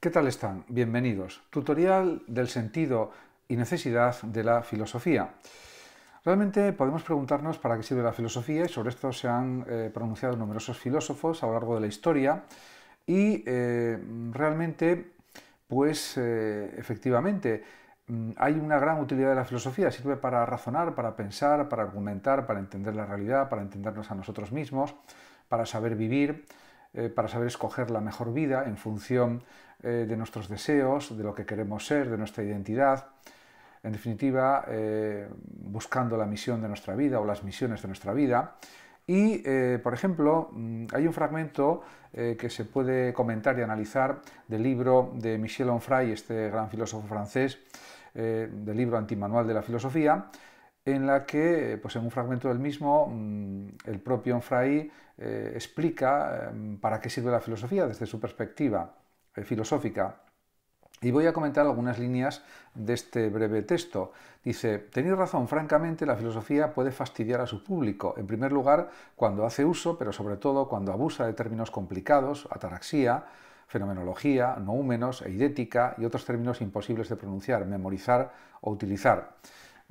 ¿Qué tal están? Bienvenidos. Tutorial del sentido y necesidad de la filosofía. Realmente podemos preguntarnos para qué sirve la filosofía y sobre esto se han eh, pronunciado numerosos filósofos a lo largo de la historia y eh, realmente, pues eh, efectivamente, mm, hay una gran utilidad de la filosofía, sirve para razonar, para pensar, para argumentar, para entender la realidad, para entendernos a nosotros mismos, para saber vivir, eh, para saber escoger la mejor vida en función eh, de nuestros deseos, de lo que queremos ser, de nuestra identidad, en definitiva, eh, buscando la misión de nuestra vida o las misiones de nuestra vida. Y, por ejemplo, mm, hay un fragmento que se puede comentar y analizar del libro de Michel Onfray, este gran filósofo francés, del libro Antimanual de la Filosofía, en la que, pues en un fragmento del mismo, mm, el propio Onfray eh, explica em, para qué sirve la filosofía desde su perspectiva eh, filosófica. Y voy a comentar algunas líneas de este breve texto. Dice, tenéis razón, francamente la filosofía puede fastidiar a su público, en primer lugar cuando hace uso, pero sobre todo cuando abusa de términos complicados, ataraxia, fenomenología, noúmenos, eidética y otros términos imposibles de pronunciar, memorizar o utilizar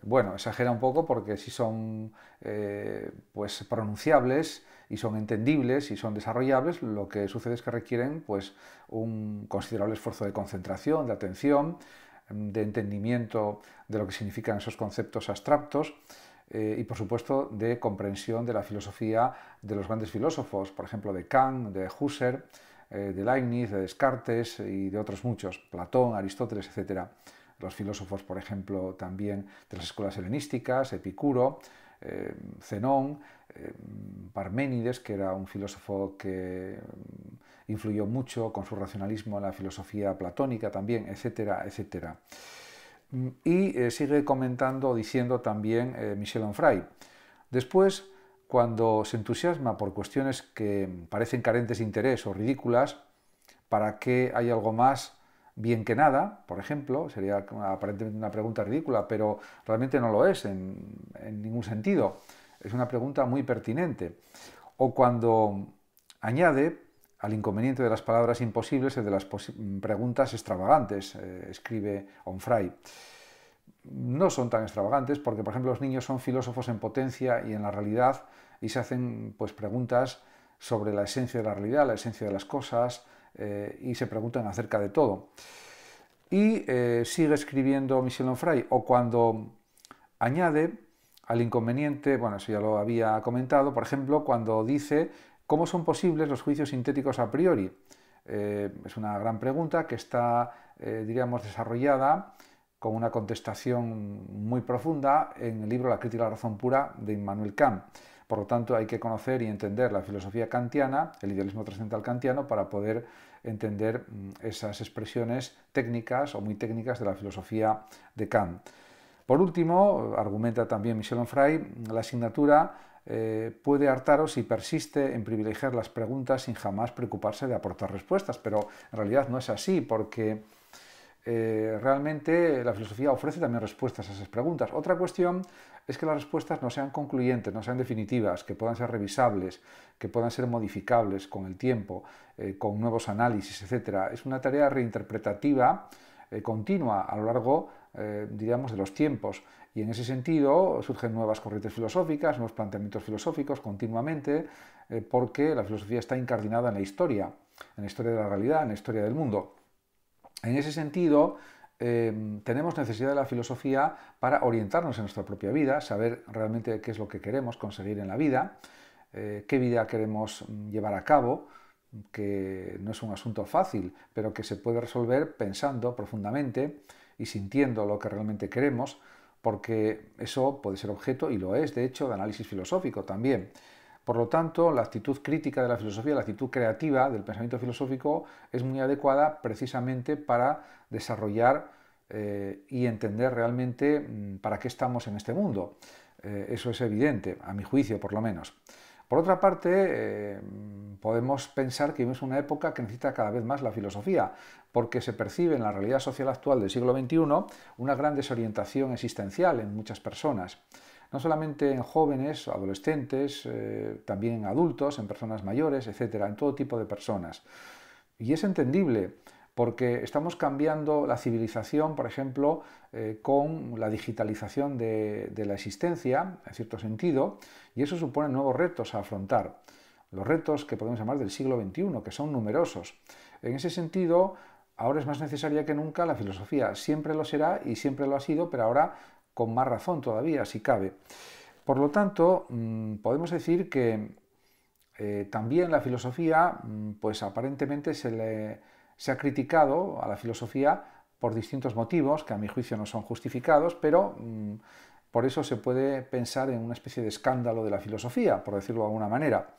bueno, exagera un poco porque si son eh, pues pronunciables y son entendibles y son desarrollables, lo que sucede es que requieren pues un considerable esfuerzo de concentración, de atención, de entendimiento de lo que significan esos conceptos abstractos eh, y por supuesto de comprensión de la filosofía de los grandes filósofos, por ejemplo de Kant, de Husserl, eh, de Leibniz, de Descartes y de otros muchos, Platón, Aristóteles, etcétera los filósofos, por ejemplo, también de las escuelas helenísticas, Epicuro, eh, Zenón, eh, Parménides, que era un filósofo que mm, influyó mucho con su racionalismo en la filosofía platónica también, etcétera, etcétera. Mm, y eh, sigue comentando, diciendo también Michel Onfray. Después, cuando se entusiasma por cuestiones que parecen carentes de interés o ridículas, para qué hay algo más bien que nada, por ejemplo, sería aparentemente una pregunta ridícula, pero realmente no lo es en, ningún sentido. Es una pregunta muy pertinente. O cuando añade al inconveniente de las palabras imposibles el de las preguntas extravagantes, eh, escribe Onfray. No son tan extravagantes porque, por ejemplo, los niños son filósofos en potencia y en la realidad y se hacen pues, preguntas sobre la esencia de la realidad, la esencia de las cosas, eh, y se preguntan acerca de todo. Y eh, sigue escribiendo Michel Onfray, o cuando añade al inconveniente, bueno, eso ya lo había comentado, por ejemplo, cuando dice cómo son posibles los juicios sintéticos a priori. Eh, es una gran pregunta que está, diríamos, desarrollada con una contestación muy profunda en el libro La crítica a la razón pura de Immanuel Kant. Por lo tanto, hay que conocer y entender la filosofía kantiana, el idealismo trascendental kantiano, para poder entender mm, esas expresiones técnicas o muy técnicas de la filosofía de Kant. Por último, argumenta también Michel Onfray, mm, la asignatura eh, puede hartaros si persiste en privilegiar las preguntas sin jamás preocuparse de aportar respuestas, pero en realidad no es así, porque eh, realmente la filosofía ofrece también respuestas a esas preguntas. Otra cuestión es que las respuestas no sean concluyentes, no sean definitivas, que puedan ser revisables, que puedan ser modificables con el tiempo, eh, con nuevos análisis, etc. Es una tarea reinterpretativa eh, continua a lo largo, diríamos, de los tiempos. Y en ese sentido surgen nuevas corrientes filosóficas, nuevos planteamientos filosóficos continuamente, porque la filosofía está incardinada en la historia, en la historia de la realidad, en la historia del mundo. En ese sentido, em, tenemos necesidad de la filosofía para orientarnos en nuestra propia vida, saber realmente qué es lo que queremos conseguir en la vida, eh, qué vida queremos mm, llevar a cabo, que no es un asunto fácil, pero que se puede resolver pensando profundamente y sintiendo lo que realmente queremos, porque eso puede ser objeto, y lo es, de hecho, de análisis filosófico también. Por lo tanto, la actitud crítica de la filosofía, la actitud creativa del pensamiento filosófico es muy adecuada precisamente para desarrollar eh, y entender realmente mm, para qué estamos en este mundo. Eh, eso es evidente, a mi juicio por lo menos. Por otra parte, eh, podemos pensar que vivimos una época que necesita cada vez más la filosofía, porque se percibe en la realidad social actual del siglo XXI una gran desorientación existencial en muchas personas no solamente en jóvenes, adolescentes, eh, también en adultos, en personas mayores, etcétera, en todo tipo de personas. Y es entendible, porque estamos cambiando la civilización, por ejemplo, eh, con la digitalización de la existencia, en cierto sentido, y eso supone nuevos retos a afrontar. Los retos que podemos llamar del siglo XXI, que son numerosos. En ese sentido, ahora es más necesaria que nunca la filosofía. Siempre lo será y siempre lo ha sido, pero ahora con más razón todavía, si cabe. Por lo tanto, mm, podemos decir que eh, también la filosofía, mm, pues aparentemente se, le, se ha criticado a la filosofía por distintos motivos, que a mi juicio no son justificados, pero mm, por eso se puede pensar en una especie de escándalo de la filosofía, por decirlo de alguna manera.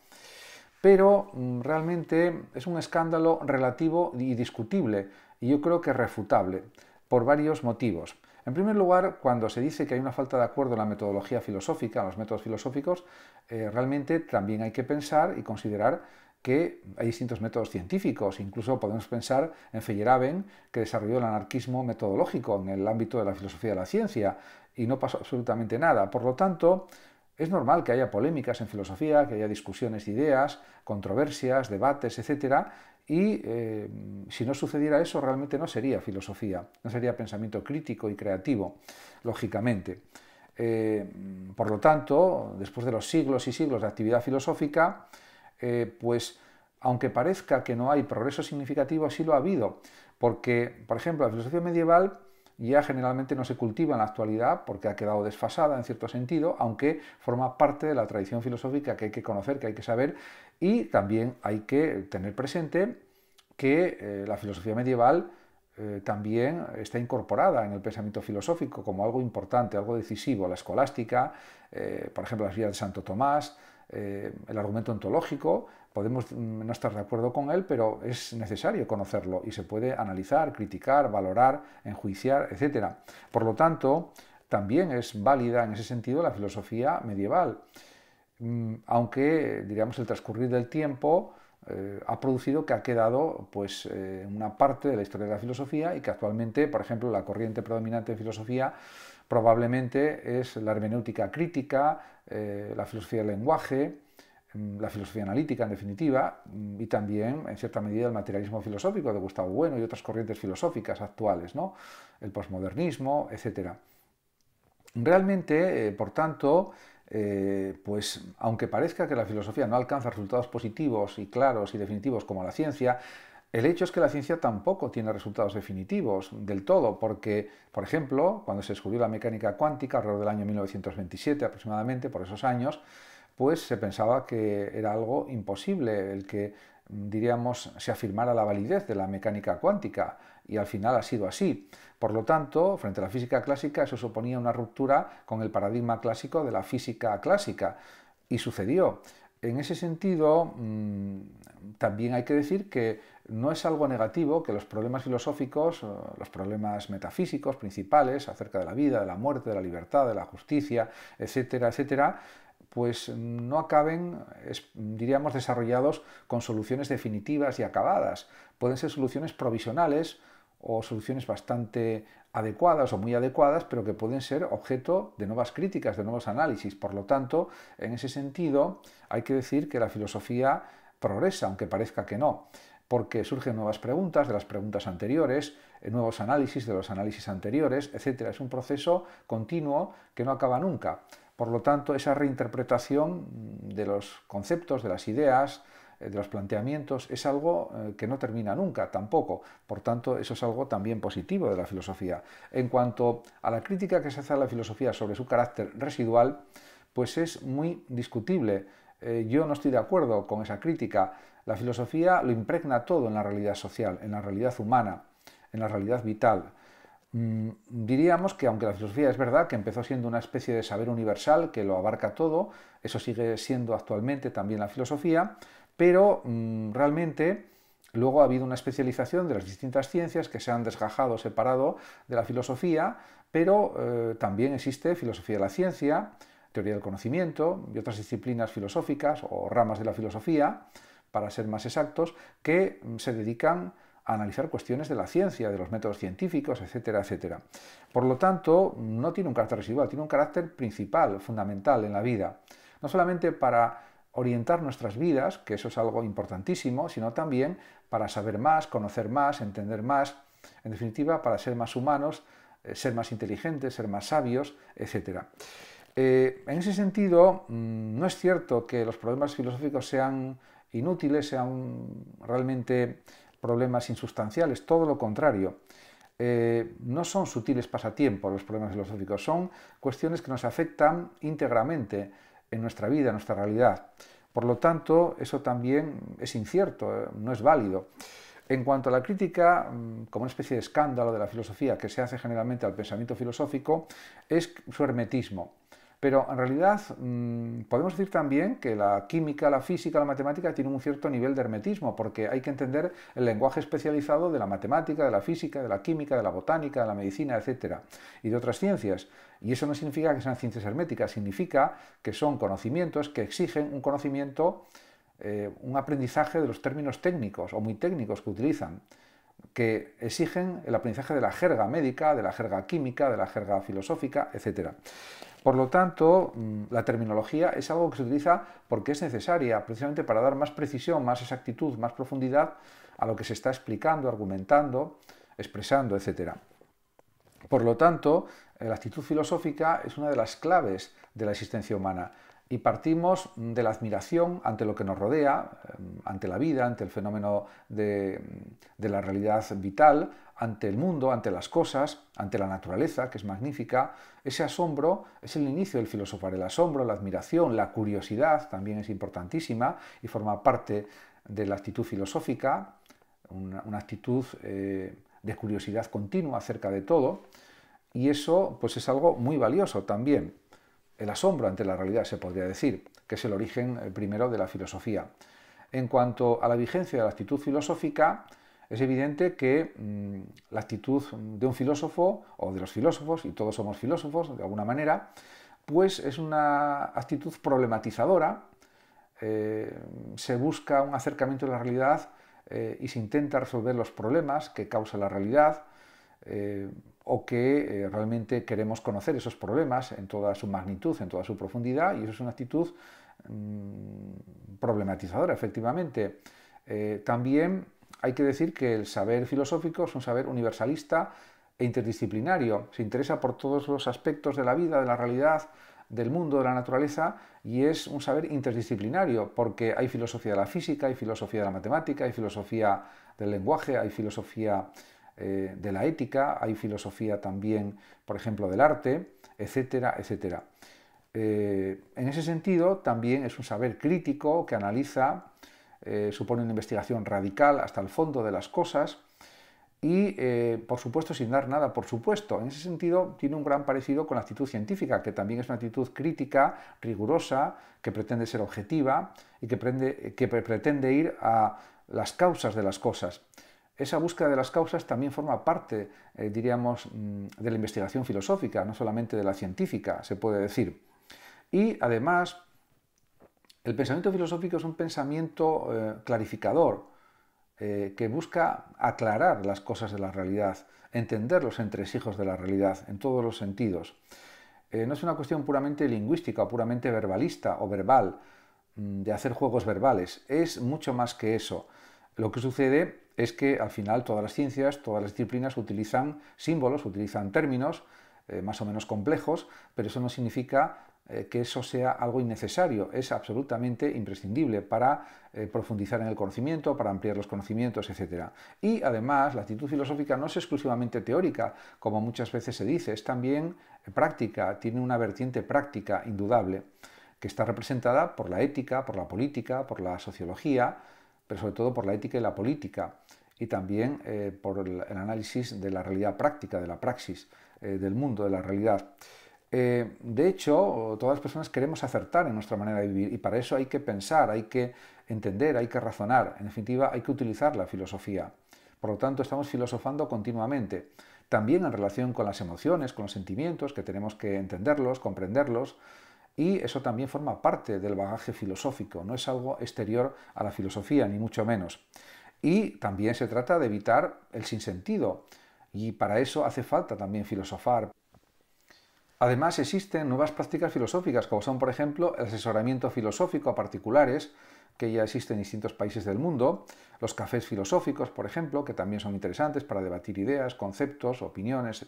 Pero realmente es un escándalo relativo y discutible, y yo creo que refutable, por varios motivos. En primer lugar, cuando se dice que hay una falta de acuerdo en la metodología filosófica, en los métodos filosóficos, eh, realmente también hay que pensar y considerar que hay distintos métodos científicos, incluso podemos pensar en Feyerabend, que desarrolló el anarquismo metodológico en el ámbito de la filosofía de la ciencia, y no pasó absolutamente nada. Por lo tanto, es normal que haya polémicas en filosofía, que haya discusiones de ideas, controversias, debates, etc. Y eh, si no sucediera eso, realmente no sería filosofía, no sería pensamiento crítico y creativo, lógicamente. Eh, por lo tanto, después de los siglos y siglos de actividad filosófica, eh, pues aunque parezca que no hay progreso significativo, sí lo ha habido, porque, por ejemplo, la filosofía medieval ya generalmente no se cultiva en la actualidad porque ha quedado desfasada en cierto sentido, aunque forma parte de la tradición filosófica que hay que conocer, que hay que saber y también hay que tener presente que eh, la filosofía medieval eh, también está incorporada en el pensamiento filosófico como algo importante, algo decisivo. La escolástica, eh, por ejemplo, las vías de Santo Tomás, eh, el argumento ontológico, podemos mm, no estar de acuerdo con él, pero es necesario conocerlo y se puede analizar, criticar, valorar, enjuiciar, etc. Por lo tanto, también es válida en ese sentido la filosofía medieval, mm, aunque, diríamos, el transcurrir del tiempo eh, ha producido que ha quedado pues, eh, una parte de la historia de la filosofía y que actualmente, por ejemplo, la corriente predominante de filosofía probablemente es la hermenéutica crítica, eh, la filosofía del lenguaje, mm, la filosofía analítica en definitiva, mm, y también en cierta medida el materialismo filosófico de Gustavo Bueno y otras corrientes filosóficas actuales, ¿no? el posmodernismo, etc. Realmente, eh, por tanto, eh, pues aunque parezca que la filosofía no alcanza resultados positivos y claros y definitivos como la ciencia, el hecho es que la ciencia tampoco tiene resultados definitivos del todo, porque, por ejemplo, cuando se descubrió la mecánica cuántica, alrededor del año 1927 aproximadamente, por esos años, pues se pensaba que era algo imposible el que, diríamos, se afirmara la validez de la mecánica cuántica, y al final ha sido así. Por lo tanto, frente a la física clásica, eso suponía una ruptura con el paradigma clásico de la física clásica, y sucedió. En ese sentido, mm, también hay que decir que no es algo negativo que los problemas filosóficos, los problemas metafísicos principales acerca de la vida, de la muerte, de la libertad, de la justicia, etcétera, etcétera, pues no acaben, diríamos, desarrollados con soluciones definitivas y acabadas. Pueden ser soluciones provisionales, o soluciones bastante adecuadas o muy adecuadas, pero que pueden ser objeto de nuevas críticas, de nuevos análisis. Por lo tanto, en ese sentido, hay que decir que la filosofía progresa, aunque parezca que no, porque surgen nuevas preguntas de las preguntas anteriores, eh, nuevos análisis de los análisis anteriores, etc. Es un proceso continuo que no acaba nunca. Por lo tanto, esa reinterpretación de los conceptos, de las ideas, eh, de los planteamientos, es algo eh, que no termina nunca tampoco. Por tanto, eso es algo también positivo de la filosofía. En cuanto a la crítica que se hace a la filosofía sobre su carácter residual, pues es muy discutible. Eh, yo no estoy de acuerdo con esa crítica. La filosofía lo impregna todo en la realidad social, en la realidad humana, en la realidad vital. Mm, diríamos que aunque la filosofía es verdad que empezó siendo una especie de saber universal que lo abarca todo, eso sigue siendo actualmente también la filosofía, pero mm, realmente luego ha habido una especialización de las distintas ciencias que se han desgajado, separado de la filosofía, pero eh, también existe filosofía de la ciencia, teoría del conocimiento y otras disciplinas filosóficas o ramas de la filosofía, para ser más exactos, que mm, se dedican a analizar cuestiones de la ciencia, de los métodos científicos, etcétera, etcétera. Por lo tanto, no tiene un carácter residual, tiene un carácter principal, fundamental en la vida, no solamente para orientar nuestras vidas, que eso es algo importantísimo, sino también para saber más, conocer más, entender más, en definitiva, para ser más humanos, eh, ser más inteligentes, ser más sabios, etc. Eh, en ese sentido, mm, no es cierto que los problemas filosóficos sean inútiles, sean realmente problemas insustanciales, todo lo contrario. Eh, no son sutiles pasatiempos los problemas filosóficos, son cuestiones que nos afectan íntegramente en nuestra vida, en nuestra realidad. Por lo tanto, eso también es incierto, eh, no es válido. En cuanto a la crítica, mm, como una especie de escándalo de la filosofía que se hace generalmente al pensamiento filosófico, es su hermetismo. Pero en realidad mm, podemos decir también que la química, la física, la matemática tienen un cierto nivel de hermetismo, porque hay que entender el lenguaje especializado de la matemática, de la física, de la química, de la botánica, de la medicina, etc. y de otras ciencias. Y eso no significa que sean ciencias herméticas, significa que son conocimientos que exigen un conocimiento, eh, un aprendizaje de los términos técnicos o muy técnicos que utilizan que exigen el aprendizaje de la jerga médica, de la jerga química, de la jerga filosófica, etc. Por lo tanto, mm, la terminología es algo que se utiliza porque es necesaria, precisamente para dar más precisión, más exactitud, más profundidad a lo que se está explicando, argumentando, expresando, etc. Por lo tanto, eh, la actitud filosófica es una de las claves de la existencia humana y partimos de la admiración ante lo que nos rodea, em, ante la vida, ante el fenómeno de, la realidad vital, ante el mundo, ante las cosas, ante la naturaleza, que es magnífica. Ese asombro es el inicio del filosofar, el asombro, la admiración, la curiosidad también es importantísima y forma parte de la actitud filosófica, una, actitud eh, de curiosidad continua acerca de todo. Y eso pues, es algo muy valioso también el asombro ante la realidad, se podría decir, que es el origen eh, primero de la filosofía. En cuanto a la vigencia de la actitud filosófica, es evidente que mm, la actitud de un filósofo o de los filósofos, y todos somos filósofos de alguna manera, pues es una actitud problematizadora, eh, se busca un acercamiento a la realidad eh, y se intenta resolver los problemas que causa la realidad o que eh, realmente queremos conocer esos problemas en toda su magnitud, en toda su profundidad, y eso es una actitud mm, problematizadora, efectivamente. Eh, también hay que decir que el saber filosófico es un saber universalista e interdisciplinario, se interesa por todos los aspectos de la vida, de la realidad, del mundo, de la naturaleza, y es un saber interdisciplinario, porque hay filosofía de la física, hay filosofía de la matemática, hay filosofía del lenguaje, hay filosofía eh, de la ética, hay filosofía también, por ejemplo, del arte, etcétera, etcétera. Eh, en ese sentido, también es un saber crítico que analiza, eh, supone una investigación radical hasta el fondo de las cosas y, por supuesto, sin dar nada, por supuesto. En ese sentido, tiene un gran parecido con la actitud científica, que también es una actitud crítica, rigurosa, que pretende ser objetiva y que pretende ir a las causas de las cosas esa búsqueda de las causas también forma parte, eh, diríamos, mm, de la investigación filosófica, no solamente de la científica, se puede decir. Y además, el pensamiento filosófico es un pensamiento eh, clarificador, eh, que busca aclarar las cosas de la realidad, entender los entresijos de la realidad en todos los sentidos. no es una cuestión puramente lingüística, o puramente verbalista o verbal, mm, de hacer juegos verbales, es mucho más que eso. Lo que sucede es que al final todas las ciencias, todas las disciplinas utilizan símbolos, utilizan términos eh, más o menos complejos, pero eso no significa eh, que eso sea algo innecesario, es absolutamente imprescindible para eh, profundizar en el conocimiento, para ampliar los conocimientos, etc. Y además la actitud filosófica no es exclusivamente teórica, como muchas veces se dice, es también práctica, tiene una vertiente práctica indudable, que está representada por la ética, por la política, por la sociología, pero sobre todo por la ética y la política y también eh, por el, análisis de la realidad práctica, de la praxis, eh, del mundo, de la realidad. Eh, de hecho, todas las personas queremos acertar en nuestra manera de vivir y para eso hay que pensar, hay que entender, hay que razonar, en definitiva hay que utilizar la filosofía. Por lo tanto, estamos filosofando continuamente, también en relación con las emociones, con los sentimientos, que tenemos que entenderlos, comprenderlos, y eso también forma parte del bagaje filosófico, no es algo exterior a la filosofía, ni mucho menos. Y también se trata de evitar el sinsentido, y para eso hace falta también filosofar. Además existen nuevas prácticas filosóficas, como son por ejemplo el asesoramiento filosófico a particulares, que ya existen en distintos países del mundo, los cafés filosóficos, por ejemplo, que también son interesantes para debatir ideas, conceptos, opiniones,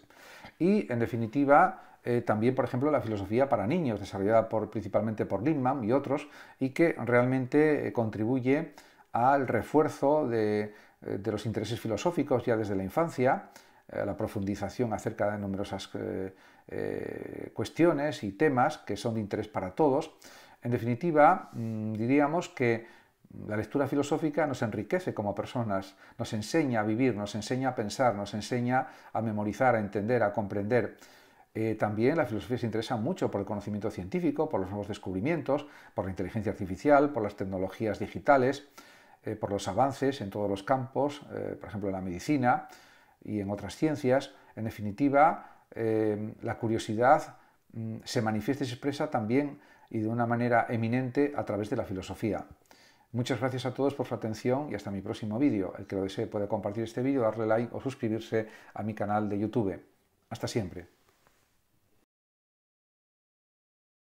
y en definitiva eh, también, por ejemplo, la filosofía para niños, desarrollada principalmente por Lindman y otros, y que realmente eh, contribuye al refuerzo eh, de, los intereses filosóficos ya desde la infancia, a la profundización acerca de numerosas cuestiones y temas que son de interés para todos. En definitiva, mm, diríamos que la lectura filosófica nos enriquece como personas, nos enseña a vivir, nos enseña a pensar, nos enseña a memorizar, a entender, a comprender. Eh, también la filosofía se interesa mucho por el conocimiento científico, por los nuevos descubrimientos, por la inteligencia artificial, por las tecnologías digitales, eh, por los avances en todos los campos, eh, por ejemplo en la medicina y en otras ciencias. En definitiva, em, la curiosidad mm, se manifiesta y se expresa también y de una manera eminente a través de la filosofía. Muchas gracias a todos por su atención y hasta mi próximo vídeo. El que lo desee puede compartir este vídeo, darle like o suscribirse a mi canal de YouTube. Hasta siempre.